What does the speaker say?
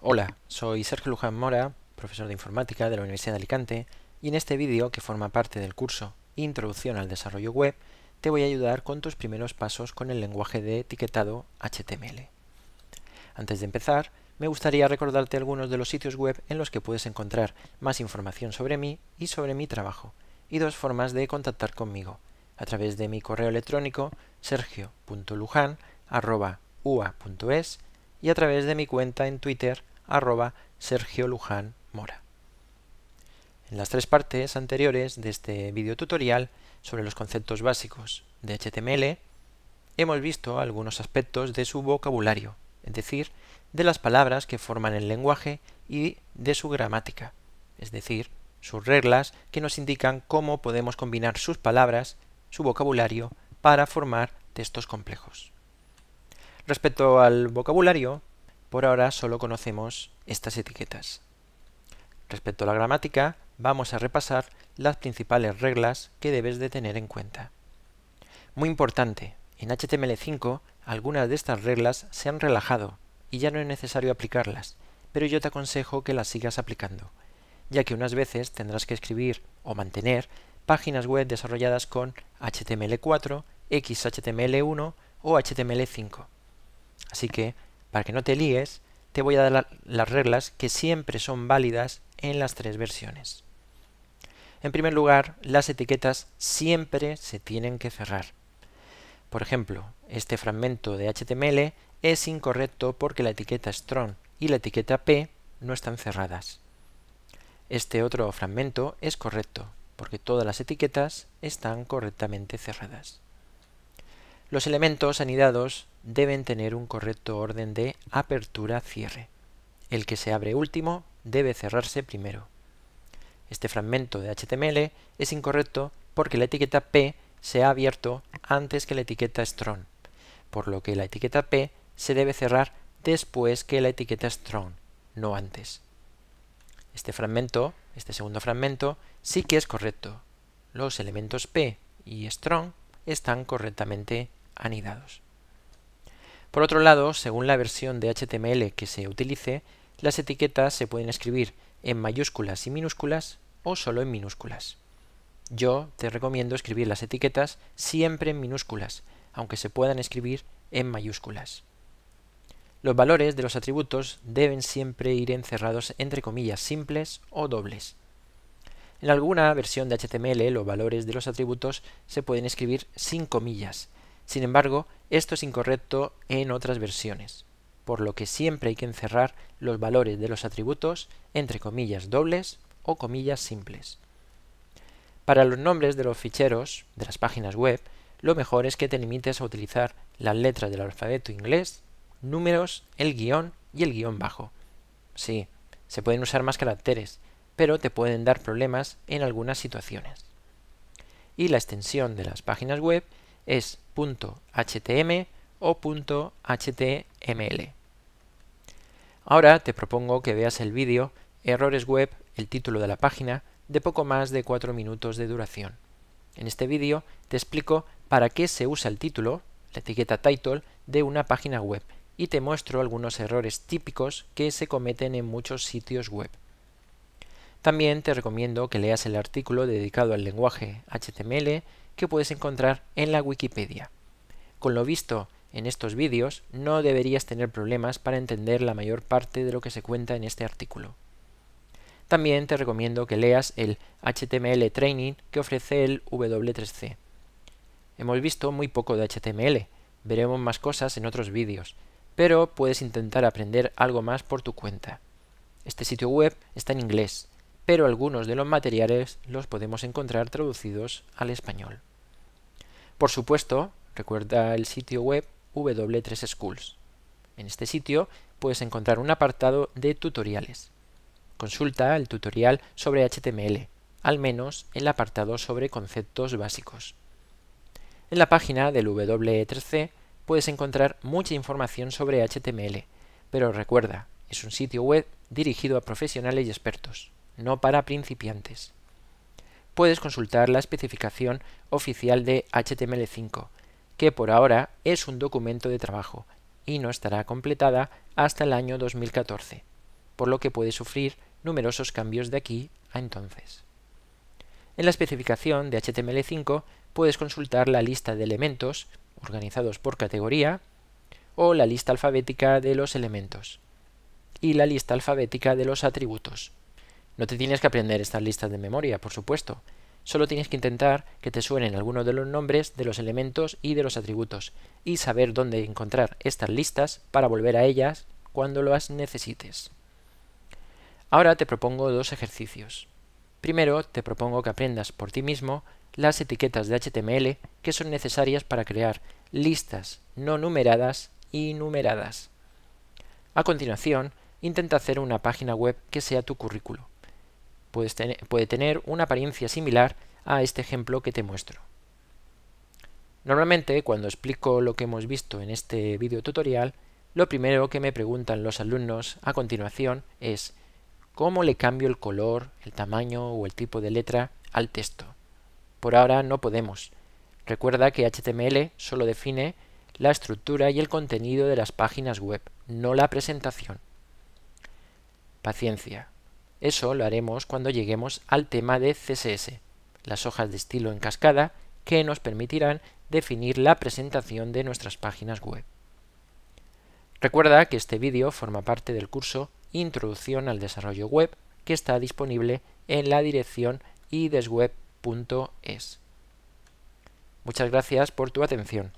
Hola, soy Sergio Luján Mora, profesor de informática de la Universidad de Alicante, y en este vídeo, que forma parte del curso Introducción al Desarrollo Web, te voy a ayudar con tus primeros pasos con el lenguaje de etiquetado HTML. Antes de empezar, me gustaría recordarte algunos de los sitios web en los que puedes encontrar más información sobre mí y sobre mi trabajo, y dos formas de contactar conmigo, a través de mi correo electrónico sergio.lujan.ua.es y a través de mi cuenta en Twitter arroba Sergio Luján Mora. En las tres partes anteriores de este video tutorial sobre los conceptos básicos de HTML, hemos visto algunos aspectos de su vocabulario, es decir, de las palabras que forman el lenguaje y de su gramática, es decir, sus reglas que nos indican cómo podemos combinar sus palabras, su vocabulario, para formar textos complejos. Respecto al vocabulario, por ahora solo conocemos estas etiquetas. Respecto a la gramática, vamos a repasar las principales reglas que debes de tener en cuenta. Muy importante, en HTML5 algunas de estas reglas se han relajado y ya no es necesario aplicarlas, pero yo te aconsejo que las sigas aplicando, ya que unas veces tendrás que escribir o mantener páginas web desarrolladas con HTML4, XHTML1 o HTML5. Así que, para que no te líes, te voy a dar las reglas que siempre son válidas en las tres versiones. En primer lugar, las etiquetas siempre se tienen que cerrar. Por ejemplo, este fragmento de HTML es incorrecto porque la etiqueta strong y la etiqueta p no están cerradas. Este otro fragmento es correcto porque todas las etiquetas están correctamente cerradas. Los elementos anidados deben tener un correcto orden de apertura-cierre. El que se abre último debe cerrarse primero. Este fragmento de HTML es incorrecto porque la etiqueta P se ha abierto antes que la etiqueta strong, por lo que la etiqueta P se debe cerrar después que la etiqueta strong, no antes. Este fragmento, este segundo fragmento, sí que es correcto. Los elementos P y strong están correctamente anidados. Por otro lado, según la versión de HTML que se utilice, las etiquetas se pueden escribir en mayúsculas y minúsculas o solo en minúsculas. Yo te recomiendo escribir las etiquetas siempre en minúsculas, aunque se puedan escribir en mayúsculas. Los valores de los atributos deben siempre ir encerrados entre comillas simples o dobles. En alguna versión de HTML los valores de los atributos se pueden escribir sin comillas, sin embargo, esto es incorrecto en otras versiones, por lo que siempre hay que encerrar los valores de los atributos entre comillas dobles o comillas simples. Para los nombres de los ficheros de las páginas web, lo mejor es que te limites a utilizar las letras del alfabeto inglés, números, el guión y el guión bajo. Sí, se pueden usar más caracteres, pero te pueden dar problemas en algunas situaciones. Y la extensión de las páginas web es .htm o .html. Ahora te propongo que veas el vídeo Errores web, el título de la página, de poco más de 4 minutos de duración. En este vídeo te explico para qué se usa el título, la etiqueta title, de una página web y te muestro algunos errores típicos que se cometen en muchos sitios web. También te recomiendo que leas el artículo dedicado al lenguaje HTML que puedes encontrar en la Wikipedia. Con lo visto en estos vídeos, no deberías tener problemas para entender la mayor parte de lo que se cuenta en este artículo. También te recomiendo que leas el HTML Training que ofrece el W3C. Hemos visto muy poco de HTML, veremos más cosas en otros vídeos, pero puedes intentar aprender algo más por tu cuenta. Este sitio web está en inglés, pero algunos de los materiales los podemos encontrar traducidos al español. Por supuesto, recuerda el sitio web W3Schools. En este sitio puedes encontrar un apartado de tutoriales. Consulta el tutorial sobre HTML, al menos el apartado sobre conceptos básicos. En la página del W3C puedes encontrar mucha información sobre HTML, pero recuerda, es un sitio web dirigido a profesionales y expertos no para principiantes. Puedes consultar la especificación oficial de HTML5, que por ahora es un documento de trabajo y no estará completada hasta el año 2014, por lo que puede sufrir numerosos cambios de aquí a entonces. En la especificación de HTML5 puedes consultar la lista de elementos, organizados por categoría, o la lista alfabética de los elementos, y la lista alfabética de los atributos, no te tienes que aprender estas listas de memoria, por supuesto. Solo tienes que intentar que te suenen algunos de los nombres de los elementos y de los atributos, y saber dónde encontrar estas listas para volver a ellas cuando las necesites. Ahora te propongo dos ejercicios. Primero, te propongo que aprendas por ti mismo las etiquetas de HTML que son necesarias para crear listas no numeradas y numeradas. A continuación, intenta hacer una página web que sea tu currículo puede tener, una apariencia similar a este ejemplo que te muestro. Normalmente, cuando explico lo que hemos visto en este video tutorial, lo primero que me preguntan los alumnos a continuación es ¿cómo le cambio el color, el tamaño o el tipo de letra al texto? Por ahora no podemos. Recuerda que HTML solo define la estructura y el contenido de las páginas web, no la presentación. Paciencia. Eso lo haremos cuando lleguemos al tema de CSS, las hojas de estilo en cascada que nos permitirán definir la presentación de nuestras páginas web. Recuerda que este vídeo forma parte del curso Introducción al Desarrollo Web que está disponible en la dirección idesweb.es. Muchas gracias por tu atención.